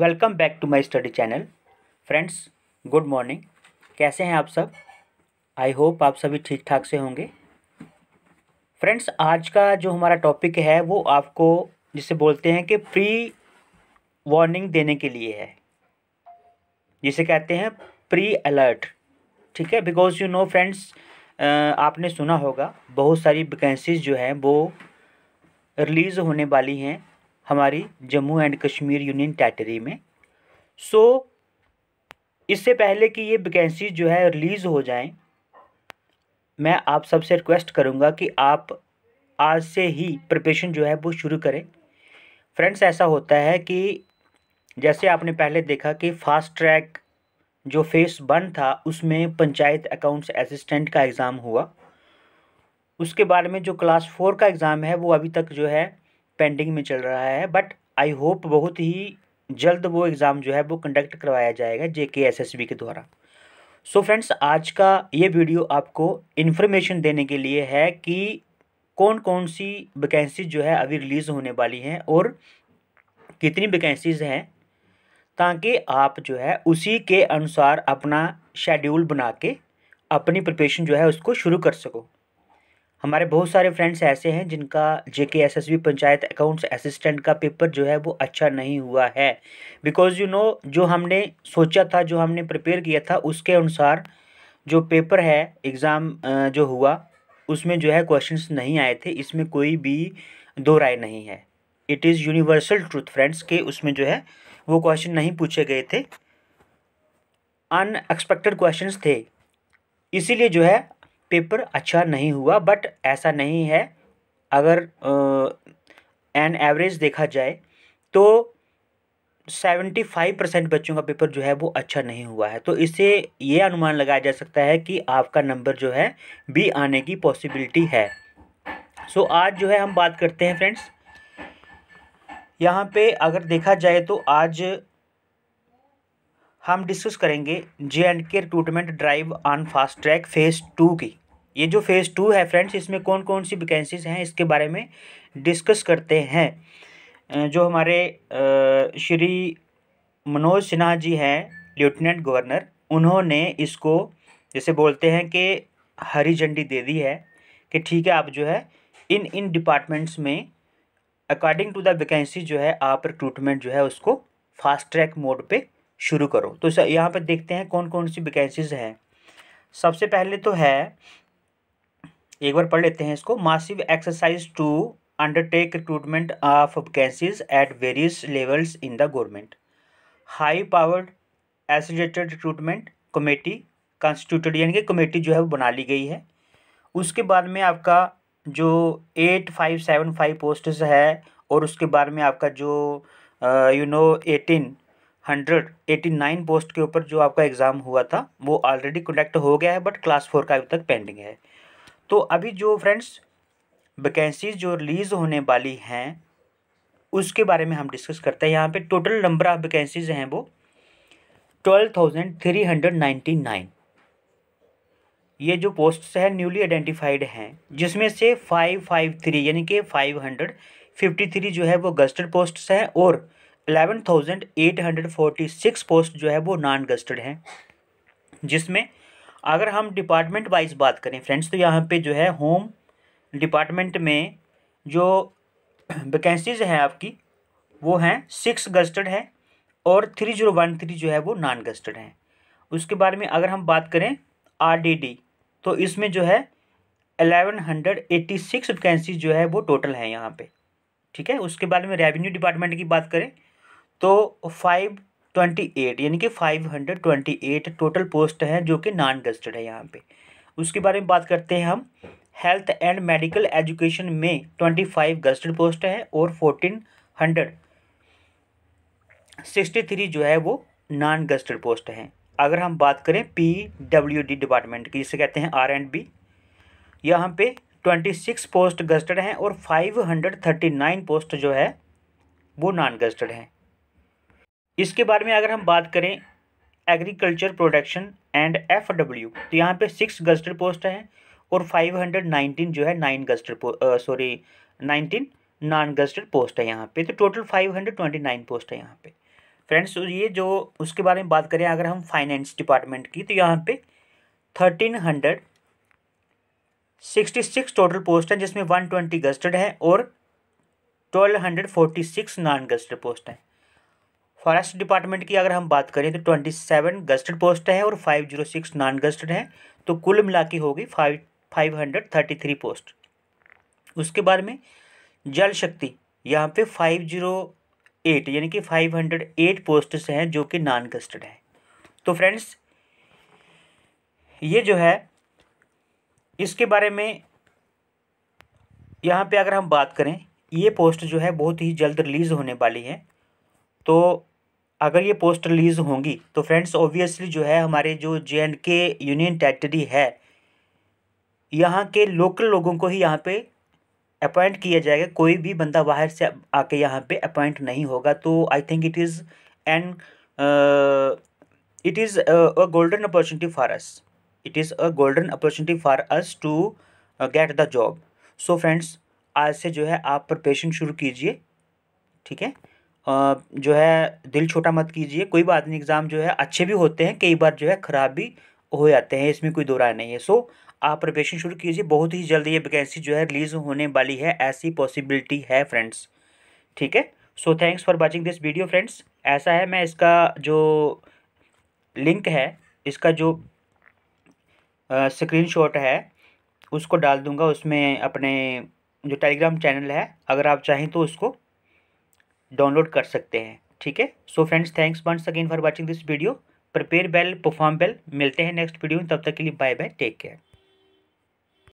welcome back to my study channel friends good morning कैसे हैं आप सब आई होप आप सभी ठीक ठाक से होंगे फ्रेंड्स आज का जो हमारा टॉपिक है वो आपको जिसे बोलते हैं कि प्री वार्निंग देने के लिए है जिसे कहते हैं प्री अलर्ट ठीक है बिकॉज यू नो फ्रेंड्स आपने सुना होगा बहुत सारी वैकेंसीज जो हैं वो रिलीज़ होने वाली हैं हमारी Jammu and Kashmir union territory में सो इससे पहले कि ये वैकेंसी जो है रिलीज़ हो जाएं मैं आप सबसे रिक्वेस्ट करूँगा कि आप आज से ही प्रिपरेशन जो है वो शुरू करें फ्रेंड्स ऐसा होता है कि जैसे आपने पहले देखा कि फ़ास्ट ट्रैक जो फेस वन था उसमें पंचायत अकाउंट्स असिस्टेंट का एग्ज़ाम हुआ उसके बाद में जो क्लास फोर का एग्ज़ाम है वो अभी तक जो है पेंडिंग में चल रहा है बट आई होप बहुत ही जल्द वो एग्ज़ाम जो है वो कंडक्ट करवाया जाएगा जे के एस एस बी के द्वारा सो so फ्रेंड्स आज का ये वीडियो आपको इन्फॉर्मेशन देने के लिए है कि कौन कौन सी वैकेंसी जो है अभी रिलीज़ होने वाली हैं और कितनी वैकेंसीज़ हैं ताकि आप जो है उसी के अनुसार अपना शेड्यूल बना के अपनी प्रिपरेशन जो है उसको शुरू कर सको हमारे बहुत सारे फ्रेंड्स ऐसे हैं जिनका J K S S B panchayat accounts assistant का पेपर जो है वो अच्छा नहीं हुआ है बिकॉज़ यू नो जो हमने सोचा था जो हमने प्रिपेयर किया था उसके अनुसार जो पेपर है एग्ज़ाम जो हुआ उसमें जो है क्वेश्चंस नहीं आए थे इसमें कोई भी दो राय नहीं है it is universal truth friends के उसमें जो है वो क्वेश्चन नहीं पूछे गए थे अनएक्सपेक्टेड क्वेश्चंस थे इसीलिए जो है पेपर अच्छा नहीं हुआ बट ऐसा नहीं है अगर एन एवरेज देखा जाए तो सेवेंटी फाइव परसेंट बच्चों का पेपर जो है वो अच्छा नहीं हुआ है तो इससे ये अनुमान लगाया जा सकता है कि आपका नंबर जो है बी आने की पॉसिबिलिटी है सो so, आज जो है हम बात करते हैं फ्रेंड्स यहाँ पे अगर देखा जाए तो आज हम डिस्कस करेंगे J and K recruitment drive on fast track phase two की ये जो फेज़ टू है फ्रेंड्स इसमें कौन कौन सी वैकेंसीज हैं इसके बारे में डिस्कस करते हैं जो हमारे श्री मनोज सिन्हा जी हैं लेफ्टिनेंट गवर्नर उन्होंने इसको जैसे बोलते हैं कि हरी झंडी दे दी है कि ठीक है आप जो है इन इन डिपार्टमेंट्स में अकॉर्डिंग टू द वैकेंसी जो है आप रिक्रूटमेंट जो है उसको फास्ट ट्रैक मोड पे शुरू करो तो यहाँ पर देखते हैं कौन कौन सी वैकेंसीज हैं सबसे पहले तो है एक बार पढ़ लेते हैं इसको massive exercise to undertake recruitment of vacancies at various levels in the government high powered associated recruitment committee constituted यानी कि कमेटी जो है वो बना ली गई है उसके बाद में आपका जो eight five seven five post है और उसके बाद में आपका जो you know eighteen hundred eighty nine post के ऊपर जो आपका एग्ज़ाम हुआ था वो ऑलरेडी कंडक्ट हो गया है बट क्लास फोर का अभी तक पेंडिंग है तो अभी जो फ्रेंड्स वैकेंसीज जो रिलीज़ होने वाली हैं उसके बारे में हम डिस्कस करते हैं यहाँ पे टोटल नंबर ऑफ वैकेंसीज हैं वो twelve thousand three hundred ninety nine ये जो पोस्ट्स हैं न्यूली आइडेंटिफाइड हैं जिसमें से फाइव फाइव थ्री यानी कि फाइव हंड्रेड फिफ्टी थ्री जो है वो गस्टेड पोस्ट्स हैं और eleven thousand eight hundred forty six post जो है वो नॉन गस्टेड हैं जिसमें अगर हम डिपार्टमेंट वाइज बात करें फ्रेंड्स तो यहाँ पे जो है होम डिपार्टमेंट में जो वैकेंसीज हैं आपकी वो हैं सिक्स गस्टेड है और थ्री जीरो वन थ्री जो है वो नॉन गस्टेड हैं उसके बारे में अगर हम बात करें आर डी डी तो इसमें जो है eleven hundred eighty six vacancy जो है वो टोटल हैं यहाँ पे ठीक है उसके बारे में रेवेन्यू डिपार्टमेंट की बात करें तो फाइव ट्वेंटी एट यानी कि five hundred twenty eight total post हैं जो कि नॉन गजटेड है यहाँ पे उसके बारे में बात करते हैं हम हेल्थ एंड मेडिकल एजुकेशन में ट्वेंटी फाइव गजटेड पोस्ट हैं और फोर्टीन हंड्रेड सिक्सटी थ्री जो है वो नॉन गजटेड पोस्ट हैं अगर हम बात करें पी डब्ल्यू डी डिपार्टमेंट की जिसे कहते हैं आर एंड बी यहाँ पे ट्वेंटी सिक्स पोस्ट गजटेड हैं और five hundred thirty nine post जो है वो नॉन गजटेड हैं इसके बारे में अगर हम बात करें agriculture production and F W तो यहाँ पे सिक्स गस्टर पोस्ट है और फाइव हंड्रेड नाइनटीन जो है nine gazetted sorry nineteen non gazetted post है यहाँ पे तो total five hundred twenty nine post है यहाँ पे फ्रेंड्स तो ये जो उसके बारे में बात करें अगर हम फाइनेंस डिपार्टमेंट की तो यहाँ पे thirteen hundred sixty six total post हैं जिसमें वन ट्वेंटी गस्टेड हैं और twelve hundred forty six non gazetted post हैं फॉरेस्ट डिपार्टमेंट की अगर हम बात करें तो ट्वेंटी सेवन गस्टेड पोस्ट हैं और five zero six non gazetted हैं तो कुल मिला के होगी five five hundred thirty three post उसके बाद में जल शक्ति यहाँ पे फाइव जीरो एट यानी कि फाइव हंड्रेड एट पोस्ट हैं जो कि नॉन गस्टेड हैं तो फ्रेंड्स ये जो है इसके बारे में यहाँ पे अगर हम बात करें ये पोस्ट जो है बहुत ही जल्द रिलीज़ होने वाली है तो अगर ये पोस्ट रिलीज़ होंगी तो फ्रेंड्स ऑब्वियसली जो है हमारे जो J and K union territory है यहाँ के लोकल लोगों को ही यहाँ पे अपॉइंट किया जाएगा कोई भी बंदा बाहर से आके यहाँ पे अपॉइंट नहीं होगा तो I think it is an it is a golden opportunity for us it is a golden opportunity for us to get the job so friends आज से जो है आप प्रिपरेशन शुरू कीजिए ठीक है जो है दिल छोटा मत कीजिए कोई बात नहीं एग्ज़ाम जो है अच्छे भी होते हैं कई बार जो है ख़राब भी हो जाते हैं इसमें कोई दो राय नहीं है सो आप प्रिपरेशन शुरू कीजिए बहुत ही जल्द ये वैकेंसी जो है रिलीज़ होने वाली है ऐसी पॉसिबिलिटी है फ्रेंड्स ठीक है so thanks for watching this video friends ऐसा है मैं इसका जो लिंक है इसका जो स्क्रीनशॉट है उसको डाल दूंगा उसमें अपने जो टेलीग्राम चैनल है अगर आप चाहें तो उसको डाउनलोड कर सकते हैं ठीक है so friends thanks once again for watching this video prepare well perform well मिलते हैं नेक्स्ट वीडियो में तब तक के लिए बाय बाय टेक केयर